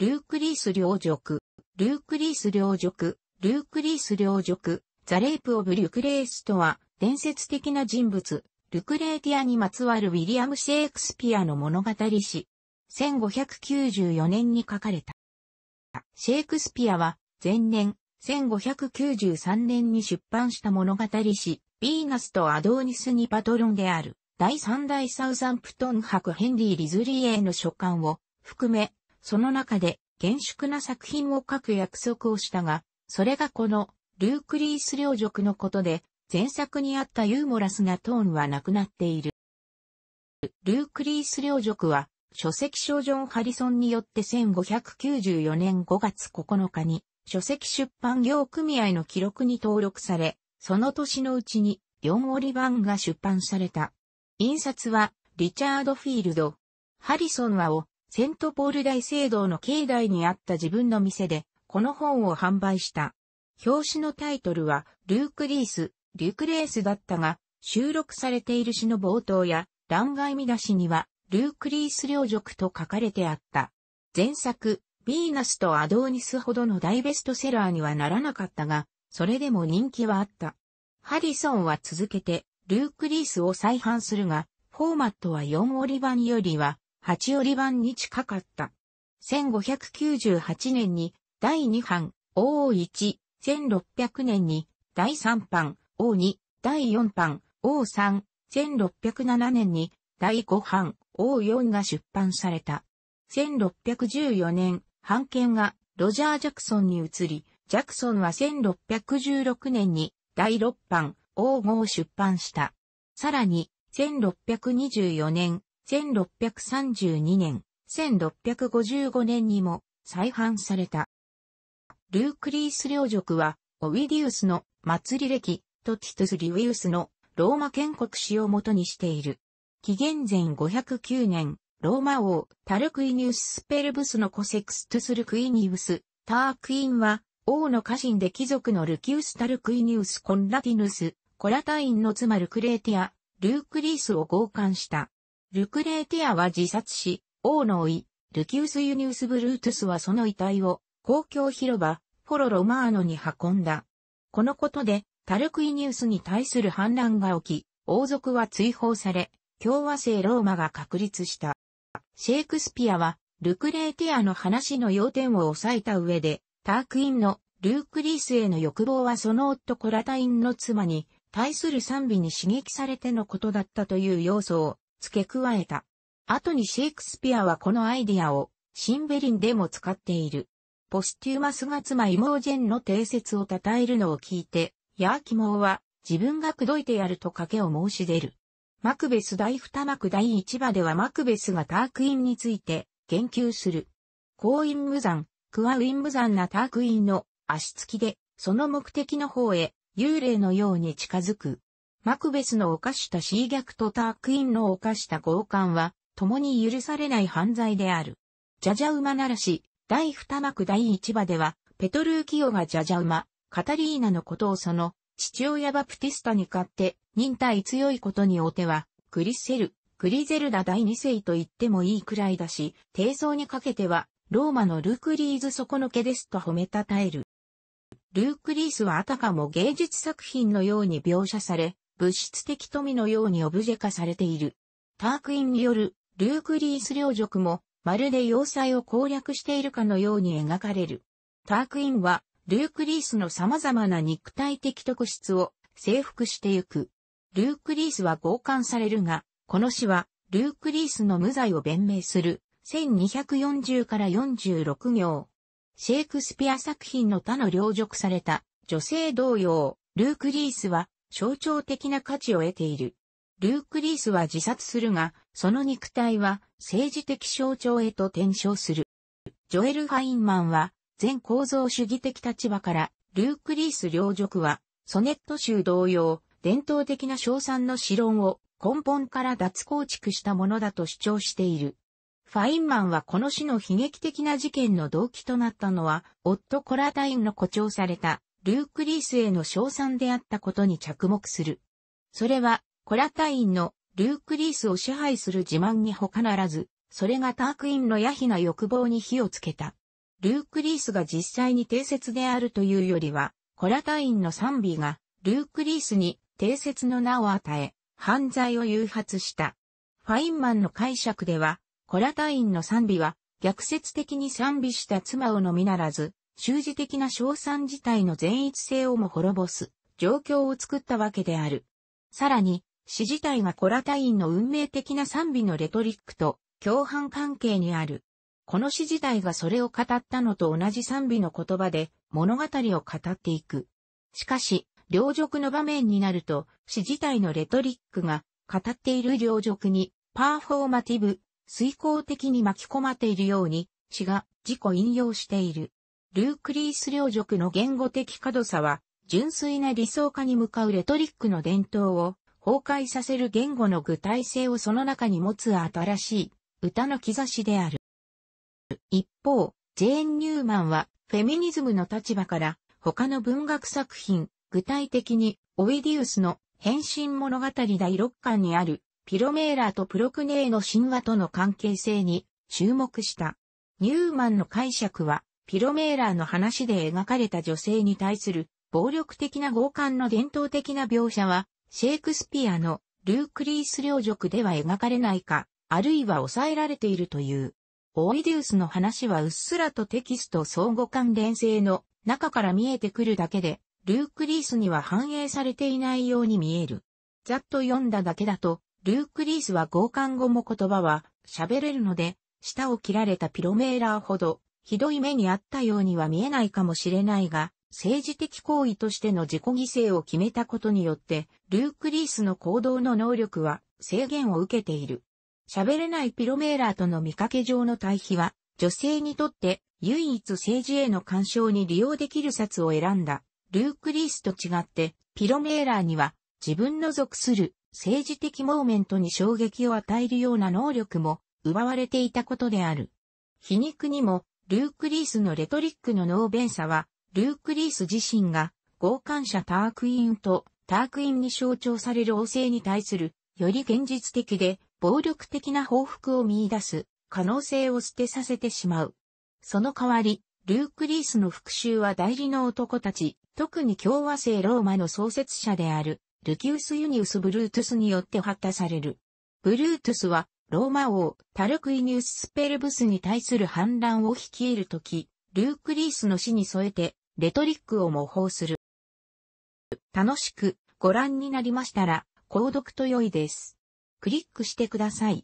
ルークリース領辱、ルークリース領辱、ルークリース領辱、ザレープオブ・リュクレースとは、伝説的な人物、ルクレーティアにまつわるウィリアム・シェイクスピアの物語史。1594年に書かれた。シェイクスピアは、前年、1593年に出版した物語史、ヴィーナスとアドーニスにパトロンである、第三大サウザンプトン博ヘンリー・リズリーへの書簡を、含め、その中で厳粛な作品を書く約束をしたが、それがこのルークリース領辱のことで、前作にあったユーモラスなトーンはなくなっている。ルークリース領辱は、書籍書ジョン・ハリソンによって1594年5月9日に、書籍出版業組合の記録に登録され、その年のうちに4折版が出版された。印刷はリチャード・フィールド。ハリソンはをセントポール大聖堂の境内にあった自分の店で、この本を販売した。表紙のタイトルは、ルークリース、リュクレースだったが、収録されている詩の冒頭や、欄外見出しには、ルークリース領辱と書かれてあった。前作、ヴィーナスとアドーニスほどの大ベストセラーにはならなかったが、それでも人気はあった。ハリソンは続けて、ルークリースを再販するが、フォーマットは4折版よりは八折版に近かった。1598年に第2版、王1、1600年に第3版、王2、第4版、王3、1607年に第5版、王4が出版された。1614年、版権がロジャー・ジャクソンに移り、ジャクソンは1616年に第6版、王5を出版した。さらに、1624年、1632年、1655年にも再販された。ルークリース領辱は、オウィディウスの祭り歴トティトゥス・リウィウスのローマ建国史をもとにしている。紀元前509年、ローマ王タルクイニウス・スペルブスのコセクストゥス・ルクイニウス、タークインは、王の家臣で貴族のルキウス・タルクイニウス・コンラティヌス、コラタインの妻ルクレーティア、ルークリースを合姦した。ルクレーティアは自殺し、王の甥、ルキウス・ユニウス・ブルートゥスはその遺体を公共広場、フォロ・ロマーノに運んだ。このことで、タルクイニウスに対する反乱が起き、王族は追放され、共和制ローマが確立した。シェイクスピアは、ルクレーティアの話の要点を抑えた上で、タークインのルークリースへの欲望はその夫コラタインの妻に対する賛美に刺激されてのことだったという要素を付け加えた。後にシェイクスピアはこのアイディアをシンベリンでも使っている。ポスティーマスが妻イモージェンの定説を称えるのを聞いて、ヤーキモーは自分が口説いてやると賭けを申し出る。マクベス第二幕第一話ではマクベスがタークインについて言及する。コイン無残、クワウイン無残なタークインの足つきで、その目的の方へ幽霊のように近づく。マクベスの犯したシーギャクとタークインの犯した強姦は、共に許されない犯罪である。ジャジャウマならし、第二幕第一話では、ペトルーキオがジャジャウマ、カタリーナのことをその、父親バプティスタに勝って、忍耐強いことにおては、クリセル、クリゼルダ第二世と言ってもいいくらいだし、低層にかけては、ローマのルークリーズ底の毛ですと褒めたたえる。ルークリースはあたかも芸術作品のように描写され、物質的富のようにオブジェ化されている。タークインによるルークリース領辱もまるで要塞を攻略しているかのように描かれる。タークインはルークリースの様々な肉体的特質を征服してゆく。ルークリースは強姦されるが、この詩はルークリースの無罪を弁明する1240から46行。シェイクスピア作品の他の領辱された女性同様、ルークリースは象徴的な価値を得ている。ルーク・リースは自殺するが、その肉体は政治的象徴へと転生する。ジョエル・ファインマンは、全構造主義的立場から、ルーク・リース領辱は、ソネット集同様、伝統的な賞賛の思論を根本から脱構築したものだと主張している。ファインマンはこの死の悲劇的な事件の動機となったのは、夫コラダインの誇張されたルーク・リースへの称賛であったことに着目する。それは、コラタインのルーク・リースを支配する自慢に他ならず、それがタークインのヤヒな欲望に火をつけた。ルーク・リースが実際に定説であるというよりは、コラタインの賛美が、ルーク・リースに定説の名を与え、犯罪を誘発した。ファインマンの解釈では、コラタインの賛美は、逆説的に賛美した妻をのみならず、習辞的な賞賛自体の善逸性をも滅ぼす状況を作ったわけである。さらに、詩自体がコラタインの運命的な賛美のレトリックと共犯関係にある。この詩自体がそれを語ったのと同じ賛美の言葉で物語を語っていく。しかし、両辱の場面になると、詩自体のレトリックが語っている両辱にパーフォーマティブ、遂行的に巻き込まっているように、詩が自己引用している。ルークリース領辱の言語的過度さは、純粋な理想化に向かうレトリックの伝統を崩壊させる言語の具体性をその中に持つ新しい歌の兆しである。一方、ジェーン・ニューマンはフェミニズムの立場から他の文学作品、具体的にオイディウスの変身物語第6巻にあるピロメーラーとプロクネーの神話との関係性に注目した。ニューマンの解釈はピロメーラーの話で描かれた女性に対する暴力的な強姦の伝統的な描写は、シェイクスピアのルークリース領辱では描かれないか、あるいは抑えられているという。オイデウスの話はうっすらとテキスト相互関連性の中から見えてくるだけで、ルークリースには反映されていないように見える。ざっと読んだだけだと、ルークリースは強姦後も言葉は喋れるので、舌を切られたピロメーラーほどひどい目にあったようには見えないかもしれないが、政治的行為としての自己犠牲を決めたことによって、ルーク・リースの行動の能力は制限を受けている。喋れないピロメーラーとの見かけ上の対比は、女性にとって唯一政治への干渉に利用できる札を選んだ。ルーク・リースと違って、ピロメーラーには自分の属する政治的モーメントに衝撃を与えるような能力も奪われていたことである。皮肉にもルーク・リースのレトリックの脳弁さは、ルーク・リース自身が、強姦者タークイーンとタークインに象徴される王政に対する、より現実的で、暴力的な報復を見出す、可能性を捨てさせてしまう。その代わり、ルーク・リースの復讐は代理の男たち、特に共和制ローマの創設者である、ルキウス・ユニウス・ブルートゥスによって果たされる。ブルートゥスは、ローマ王、タルクイニウス・スペルブスに対する反乱を率いるとき、ルークリースの死に添えて、レトリックを模倣する。楽しくご覧になりましたら、購読と良いです。クリックしてください。